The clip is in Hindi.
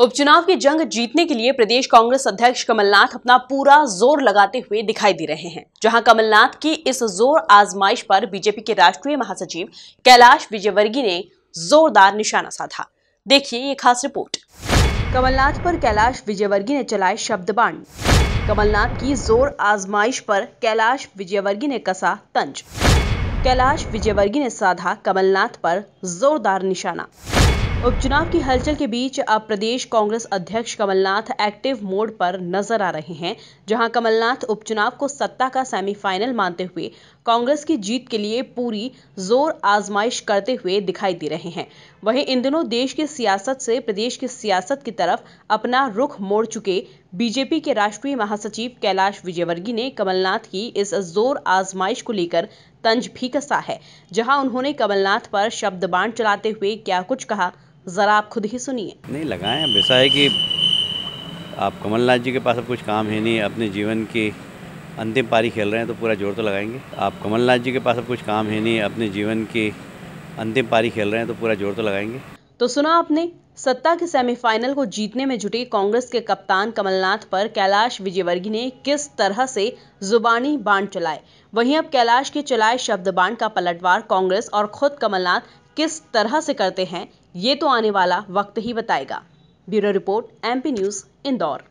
उपचुनाव की जंग जीतने के लिए प्रदेश कांग्रेस अध्यक्ष कमलनाथ अपना पूरा जोर लगाते हुए दिखाई दे रहे हैं जहां कमलनाथ की इस जोर आजमाइश पर बीजेपी के राष्ट्रीय महासचिव कैलाश विजयवर्गीय ने जोरदार निशाना साधा देखिए ये खास रिपोर्ट कमलनाथ पर कैलाश विजयवर्गीय ने चलाए शब्द बाण कमलनाथ की जोर आजमाइश पर कैलाश विजयवर्गीय ने कसा तंज कैलाश विजयवर्गीय ने साधा कमलनाथ पर जोरदार निशाना उपचुनाव की हलचल के बीच अब प्रदेश कांग्रेस अध्यक्ष कमलनाथ एक्टिव मोड पर नजर आ रहे हैं जहां कमलनाथ उपचुनाव को सत्ता का सेमीफाइनल मानते हुए कांग्रेस की जीत के लिए पूरी जोर आजमाइश करते हुए दिखाई दे रहे हैं वहीं इन दिनों देश की सियासत से प्रदेश की सियासत की तरफ अपना रुख मोड़ चुके बीजेपी के राष्ट्रीय महासचिव कैलाश विजयवर्गीय ने कमलनाथ की इस जोर आजमाइश को लेकर तंज भी कसा है जहां उन्होंने कमलनाथ पर शब्द बाण चलाते हुए क्या कुछ कहा जरा आप खुद ही सुनिए नहीं लगाए अब ऐसा है कि आप कमलनाथ जी के पास अब कुछ काम है नहीं अपने जीवन की अंतिम पारी खेल रहे हैं तो पूरा जोर तो लगाएंगे आप कमलनाथ जी के पास अब कुछ काम है नहीं अपने जीवन की अंतिम पारी खेल रहे हैं तो पूरा जोर तो लगाएंगे तो सुना आपने सत्ता के सेमीफाइनल को जीतने में जुटे कांग्रेस के कप्तान कमलनाथ पर कैलाश विजयवर्गीय ने किस तरह से जुबानी बाण चलाए वहीं अब कैलाश के चलाए शब्द बाण का पलटवार कांग्रेस और खुद कमलनाथ किस तरह से करते हैं ये तो आने वाला वक्त ही बताएगा bureau report MP news Indore